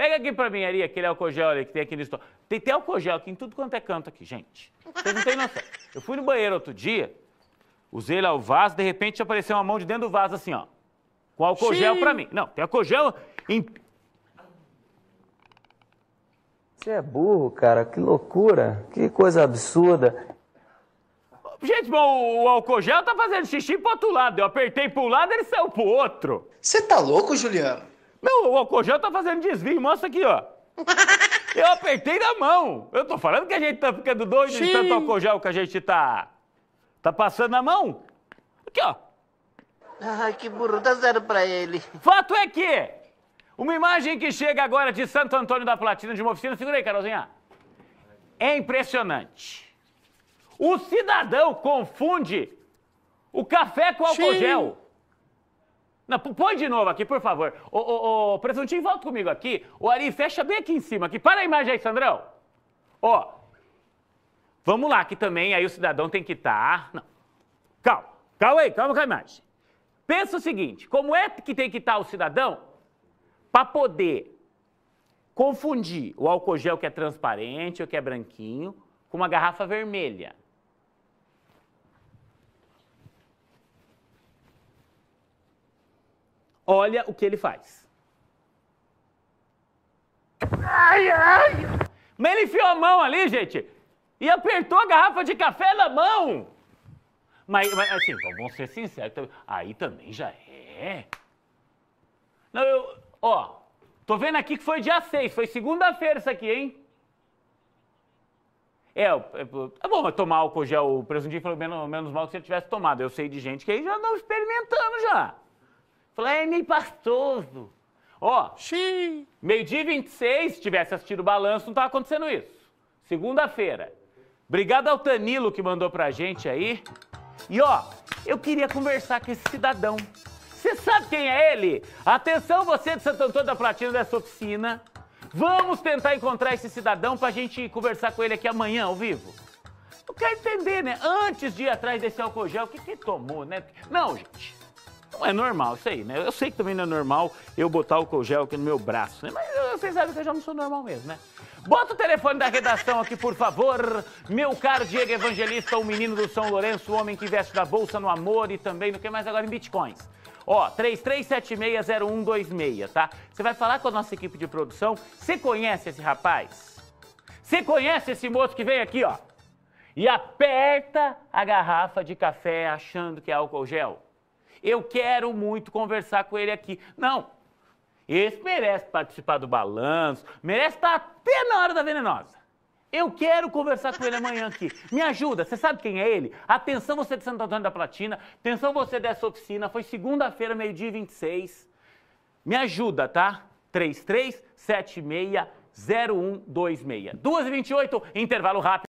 Pega aqui pra mim, Ari, aquele álcool gel ali que tem aqui no estômago. Tem, tem álcool gel aqui em tudo quanto é canto aqui, gente. Vocês não têm noção. Eu fui no banheiro outro dia, usei lá o vaso, de repente apareceu uma mão de dentro do vaso assim, ó. Com álcool Sim. gel pra mim. Não, tem álcool gel em... Você é burro, cara. Que loucura. Que coisa absurda. Gente, bom, o álcool gel tá fazendo xixi pro outro lado. Eu apertei pro lado, ele saiu pro outro. Você tá louco, Juliano? Não, o Alcojão tá fazendo desvio, mostra aqui, ó. Eu apertei na mão. Eu tô falando que a gente tá ficando doido Sim. de tanto Alcojão que a gente tá... Tá passando na mão? Aqui, ó. Ai, que burro, dá zero pra ele. Fato é que... Uma imagem que chega agora de Santo Antônio da Platina, de uma oficina... Segura aí, Carolzinha. É impressionante. O cidadão confunde o café com o álcool gel. Não, põe de novo aqui, por favor. Ô, ô, ô, Presuntinho, volta comigo aqui. O Ari, fecha bem aqui em cima. Aqui. Para a imagem aí, Sandrão. Ó. Vamos lá, que também aí o cidadão tem que estar... Tá... Calma. Calma aí, calma com a imagem. Pensa o seguinte, como é que tem que estar tá o cidadão para poder confundir o álcool gel que é transparente ou que é branquinho com uma garrafa vermelha? Olha o que ele faz. Ai, ai. Mas ele enfiou a mão ali, gente, e apertou a garrafa de café na mão. Mas, mas assim, então, vamos ser sinceros, então, aí também já é. Não, eu, ó, tô vendo aqui que foi dia 6, foi segunda-feira isso aqui, hein? É, é bom mas tomar álcool gel, o presuntinho falou menos, menos mal que se ele tivesse tomado. Eu sei de gente que aí já andou experimentando já. Falei, pastoso. Ó, Xiii. meio-dia 26, se tivesse assistido o balanço, não tava acontecendo isso. Segunda-feira. Obrigado ao Tanilo que mandou pra gente aí. E ó, eu queria conversar com esse cidadão. Você sabe quem é ele? Atenção, você de Santo Antônio da Platina dessa oficina. Vamos tentar encontrar esse cidadão pra gente conversar com ele aqui amanhã, ao vivo. Eu quero entender, né? Antes de ir atrás desse álcool gel, o que que tomou, né? Não, gente não é normal isso aí, né? Eu sei que também não é normal eu botar o gel aqui no meu braço, né? Mas eh, vocês sabem que eu já não sou normal mesmo, né? Bota o telefone da redação aqui, por favor. Meu caro Diego Evangelista, o menino do São Lourenço, o homem que investe na bolsa, no amor e também no que mais agora em bitcoins. Ó, 33760126, tá? Você vai falar com a nossa equipe de produção. Você conhece esse rapaz? Você conhece esse moço que vem aqui, ó? E aperta a garrafa de café achando que é álcool gel? Eu quero muito conversar com ele aqui. Não, esse merece participar do balanço, merece estar até na hora da venenosa. Eu quero conversar com ele amanhã aqui. Me ajuda, você sabe quem é ele? Atenção você de Santo Antônio da Platina, atenção você dessa oficina, foi segunda-feira, meio-dia e 26. Me ajuda, tá? 33760126. 2 e 28, intervalo rápido.